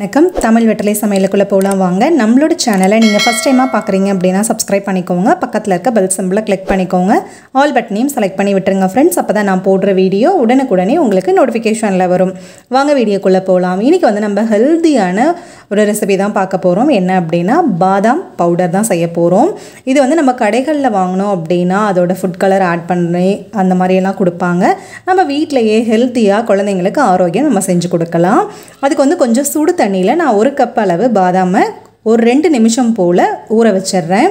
வணக்கம் தமிழ் வெட்டலை சமையலுக்குள்ளே போகலாம் வாங்க நம்மளோட சேனலை நீங்கள் ஃபஸ்ட் டைமாக பார்க்குறீங்க அப்படின்னா சப்ஸ்கிரைப் பண்ணிக்கோங்க பக்கத்தில் இருக்க பெல் சிம்பிளை கிளிக் பண்ணிக்கோங்க ஆல் பட்டனையும் செலக்ட் பண்ணி விட்டுருங்க ஃப்ரெண்ட்ஸ் அப்போ தான் நான் போடுற வீடியோ உடனுக்குடனே உங்களுக்கு நோட்டிஃபிகேஷனில் வரும் வாங்க வீடியோக்குள்ளே போகலாம் இன்றைக்கி வந்து நம்ம ஹெல்த்தியான ஒரு ரெசிபி தான் பார்க்க போகிறோம் என்ன அப்படின்னா பாதாம் பவுடர் தான் செய்ய போகிறோம் இது வந்து நம்ம கடைகளில் வாங்கினோம் அப்படின்னா அதோட ஃபுட் கலர் ஆட் பண்ணி அந்த மாதிரியெல்லாம் கொடுப்பாங்க நம்ம வீட்டிலையே ஹெல்த்தியாக குழந்தைங்களுக்கு ஆரோக்கியம் நம்ம செஞ்சு கொடுக்கலாம் அதுக்கு வந்து கொஞ்சம் சுடு தண்ணியில் நான் ஒரு கப் அளவு பாதாமை ஒரு ரெண்டு நிமிஷம் போல் ஊற வச்சிட்றேன்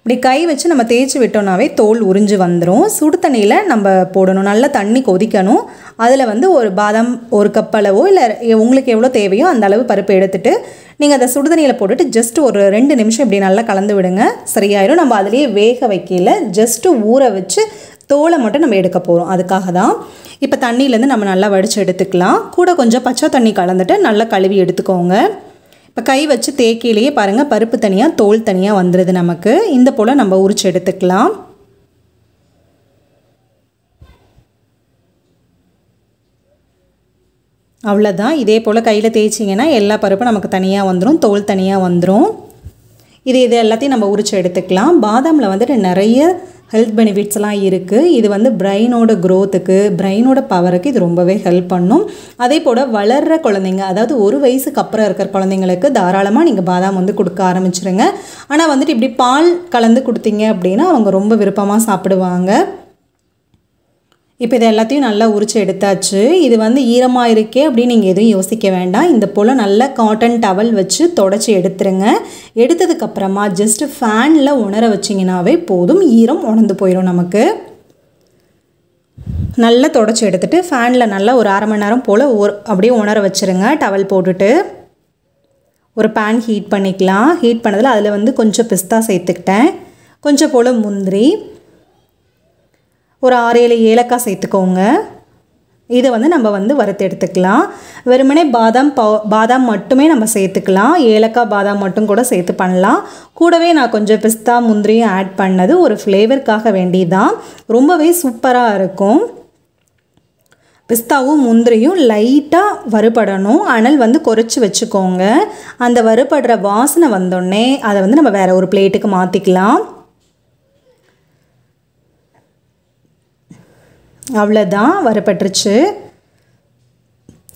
இப்படி கை வச்சு நம்ம தேய்ச்சி விட்டோம்னாவே தோல் உறிஞ்சு வந்துடும் சுடு தண்ணியில் நம்ம போடணும் நல்லா தண்ணி கொதிக்கணும் அதில் வந்து ஒரு பாதாம் ஒரு கப் அளவோ இல்லை உங்களுக்கு எவ்வளோ தேவையோ அந்த அளவு பருப்பு எடுத்துட்டு நீங்கள் அதை சுடு தண்ணியில் போட்டுட்டு ஜஸ்ட்டு ஒரு ரெண்டு நிமிஷம் இப்படி நல்லா கலந்து விடுங்க சரியாயிடும் நம்ம அதிலேயே வேக வைக்கல ஜஸ்ட்டு ஊற வச்சு தோலை மட்டும் நம்ம எடுக்க போகிறோம் அதுக்காக தான் இப்போ தண்ணியிலேருந்து நம்ம நல்லா வடித்து எடுத்துக்கலாம் கூட கொஞ்சம் பச்சை தண்ணி கலந்துட்டு நல்லா கழுவி எடுத்துக்கோங்க இப்போ கை வச்சு தேக்கிலேயே பாருங்கள் பருப்பு தனியாக தோல் தனியாக வந்துடுது நமக்கு இந்த போல் நம்ம உரிச்சு எடுத்துக்கலாம் அவ்வளோதான் இதே போல் கையில் தேய்ச்சிங்கன்னா எல்லா பருப்பும் நமக்கு தனியாக வந்துடும் தோல் தனியாக வந்துடும் இது இது எல்லாத்தையும் நம்ம உரிச்சு எடுத்துக்கலாம் பாதாமில் வந்துட்டு நிறைய ஹெல்த் பெனிஃபிட்ஸ்லாம் இருக்குது இது வந்து பிரெயினோட க்ரோத்துக்கு பிரெயினோட பவருக்கு இது ரொம்பவே ஹெல்ப் பண்ணும் அதே போல் வளர்கிற குழந்தைங்க அதாவது ஒரு வயசுக்கு அப்புறம் இருக்கிற குழந்தைங்களுக்கு தாராளமாக நீங்கள் பாதாம் வந்து கொடுக்க ஆரம்பிச்சுருங்க ஆனால் வந்துட்டு இப்படி பால் கலந்து கொடுத்தீங்க அப்படின்னா அவங்க ரொம்ப விருப்பமாக சாப்பிடுவாங்க இப்போ இது எல்லாத்தையும் நல்லா உரிச்சு எடுத்தாச்சு இது வந்து ஈரமாக இருக்கே அப்படின்னு நீங்கள் எதுவும் யோசிக்க வேண்டாம் இந்த போல் நல்லா காட்டன் டவல் வச்சு தொடச்சி எடுத்துருங்க எடுத்ததுக்கப்புறமா ஜஸ்ட்டு ஃபேனில் உணர வச்சிங்கனாவே போதும் ஈரம் உணர்ந்து போயிடும் நமக்கு நல்லா தொடச்சி எடுத்துகிட்டு ஃபேனில் நல்லா ஒரு அரை மணி நேரம் போல் ஒரு அப்படியே உணர வச்சுருங்க டவல் போட்டுட்டு ஒரு பேன் ஹீட் பண்ணிக்கலாம் ஹீட் பண்ணதில் அதில் வந்து கொஞ்சம் பிஸ்தா சேர்த்துக்கிட்டேன் கொஞ்சம் போல் முந்திரி ஒரு ஆறு ஏழு ஏலக்காய் சேர்த்துக்கோங்க இதை வந்து நம்ம வந்து வறுத்து எடுத்துக்கலாம் வெறுமனே பாதாம் பவு பாதாம் மட்டுமே நம்ம சேர்த்துக்கலாம் ஏலக்காய் பாதாம் மட்டும் கூட சேர்த்து பண்ணலாம் கூடவே நான் கொஞ்சம் பிஸ்தா முந்திரியும் ஆட் பண்ணது ஒரு ஃப்ளேவருக்காக வேண்டிதான் ரொம்பவே சூப்பராக இருக்கும் பிஸ்தாவும் முந்திரியும் லைட்டாக வறுபடணும் அனல் வந்து குறைச்சி வச்சுக்கோங்க அந்த வறுபடுற வாசனை வந்தோடனே அதை வந்து நம்ம வேறு ஒரு பிளேட்டுக்கு மாற்றிக்கலாம் அவ்வளோதான் வரப்பட்டுருச்சு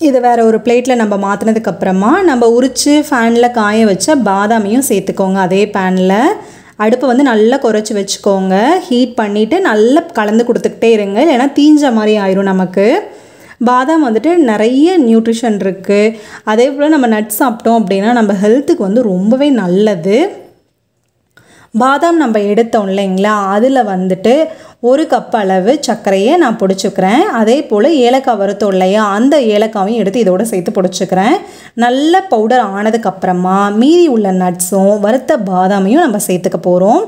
இதை வேறு ஒரு பிளேட்டில் நம்ம மாற்றினதுக்கப்புறமா நம்ம உரித்து ஃபேனில் காய வச்ச பாதாமையும் சேர்த்துக்கோங்க அதே பேனில் அடுப்பை வந்து நல்லா குறைச்சி வச்சுக்கோங்க ஹீட் பண்ணிவிட்டு நல்லா கலந்து கொடுத்துக்கிட்டே இருங்க ஏன்னா தீஞ்ச மாதிரி ஆயிரும் நமக்கு பாதாம் வந்துட்டு நிறைய நியூட்ரிஷன் இருக்குது அதே போல் நம்ம நட் சாப்பிட்டோம் அப்படின்னா நம்ம ஹெல்த்துக்கு வந்து ரொம்பவே நல்லது பாதாம் நம்ம எடுத்தோம் இல்லைங்களா அதில் வந்துட்டு ஒரு கப் அளவு சர்க்கரையை நான் பிடிச்சிக்கிறேன் அதே போல் ஏலக்காய் வறுத்தோம் இல்லையா அந்த ஏலக்காயும் எடுத்து இதோடு சேர்த்து பிடிச்சிக்கிறேன் நல்ல பவுடர் ஆனதுக்கப்புறமா மீதி உள்ள நட்ஸும் வறுத்த பாதாமையும் நம்ம சேர்த்துக்க போகிறோம்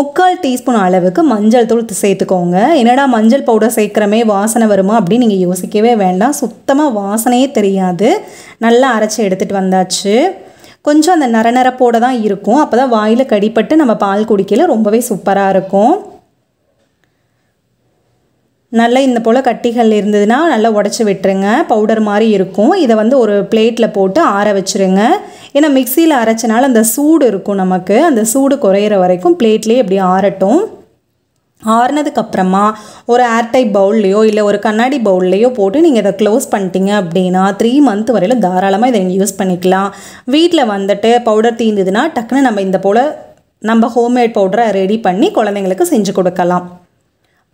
முக்கால் டீஸ்பூன் அளவுக்கு மஞ்சள் தூள் சேர்த்துக்கோங்க என்னடா மஞ்சள் பவுடர் சேர்க்குறமே வாசனை வருமா அப்படின்னு நீங்கள் யோசிக்கவே வேண்டாம் சுத்தமாக வாசனையே தெரியாது நல்லா அரைச்சி எடுத்துகிட்டு வந்தாச்சு கொஞ்சம் அந்த நரநரப்போடு தான் இருக்கும் அப்போ தான் வாயில் கடிப்பட்டு நம்ம பால் குடிக்கல ரொம்பவே சூப்பராக இருக்கும் நல்லா இந்த போல் கட்டிகள் இருந்ததுன்னா நல்லா உடச்சி விட்டுருங்க பவுடர் மாதிரி இருக்கும் இதை வந்து ஒரு பிளேட்டில் போட்டு ஆற வச்சுருங்க ஏன்னா மிக்சியில் அரைச்சனால அந்த சூடு இருக்கும் நமக்கு அந்த சூடு குறையிற வரைக்கும் பிளேட்லேயே இப்படி ஆறட்டும் ஆறுனதுக்கப்புறமா ஒரு ஏர்டைப் பவுல்லையோ இல்லை ஒரு கண்ணாடி பவுல்லையோ போட்டு நீங்கள் இதை க்ளோஸ் பண்ணிட்டீங்க அப்படின்னா த்ரீ மந்த் வரையில் தாராளமாக இதை நீங்கள் யூஸ் பண்ணிக்கலாம் வீட்டில் வந்துட்டு பவுடர் தீர்ந்ததுன்னா டக்குன்னு நம்ம இந்த போல் நம்ம ஹோம்மேட் பவுடரை ரெடி பண்ணி குழந்தைங்களுக்கு செஞ்சு கொடுக்கலாம்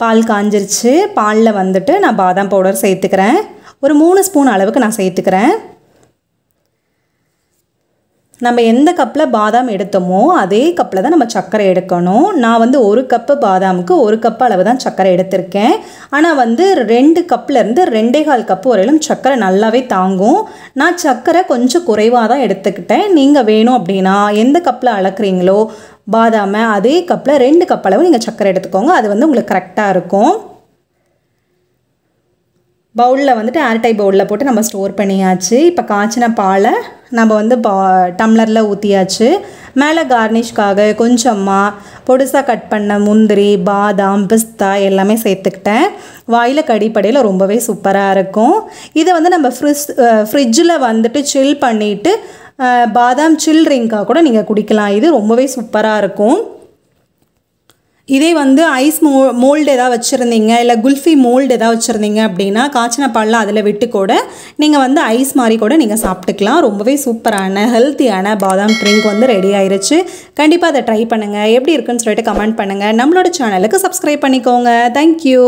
பால் காஞ்சிருச்சு பாலில் வந்துட்டு நான் பாதாம் பவுடர் சேர்த்துக்கிறேன் ஒரு மூணு ஸ்பூன் அளவுக்கு நான் சேர்த்துக்கிறேன் நம்ம எந்த கப்பில் பாதாம் எடுத்தோமோ அதே கப்பில் தான் நம்ம சர்க்கரை எடுக்கணும் நான் வந்து ஒரு கப்பு பாதாமுக்கு ஒரு கப் அளவு தான் சர்க்கரை எடுத்திருக்கேன் ஆனால் வந்து ரெண்டு கப்லேருந்து ரெண்டே கால் கப்பு வரையிலும் சர்க்கரை நல்லாவே தாங்கும் நான் சர்க்கரை கொஞ்சம் குறைவாக தான் எடுத்துக்கிட்டேன் நீங்கள் வேணும் அப்படின்னா எந்த கப்பில் அளக்குறீங்களோ பாதாமை அதே கப்பில் ரெண்டு கப்பளவு நீங்கள் சர்க்கரை எடுத்துக்கோங்க அது வந்து உங்களுக்கு கரெக்டாக இருக்கும் பவுலில் வந்துட்டு ஏர்டை பவுலில் போட்டு நம்ம ஸ்டோர் பண்ணியாச்சு இப்போ காய்ச்சின பாலை நம்ம வந்து பா டம்ளரில் ஊற்றியாச்சு மேலே கார்னிஷ்காக கொஞ்சமாக பொடுசாக கட் பண்ண முந்திரி பாதாம் பிஸ்தா எல்லாமே சேர்த்துக்கிட்டேன் வாயில் கடிப்படையில் ரொம்பவே சூப்பராக இருக்கும் இதை வந்து நம்ம ஃப்ரிஸ் ஃப்ரிட்ஜில் வந்துட்டு சில் பண்ணிவிட்டு பாதாம் சில் ட்ரிங்காக கூட நீங்கள் குடிக்கலாம் இது ரொம்பவே சூப்பராக இருக்கும் இதே வந்து ஐஸ் மோ மோல்டு எதாவது வச்சுருந்தீங்க இல்லை குல்ஃபி மோல்டு எதாவது வச்சுருந்தீங்க அப்படின்னா காய்ச்சின பாலில் அதில் விட்டு கூட நீங்கள் வந்து ஐஸ் மாதிரி கூட நீங்கள் சாப்பிட்டுக்கலாம் ரொம்பவே சூப்பரான ஹெல்த்தியான பாதாம் ட்ரிங்க் வந்து ரெடி ஆயிடுச்சு கண்டிப்பாக அதை ட்ரை பண்ணுங்கள் எப்படி இருக்குன்னு சொல்லிட்டு கமெண்ட் பண்ணுங்கள் நம்மளோட சேனலுக்கு சப்ஸ்கிரைப் பண்ணிக்கோங்க தேங்க்யூ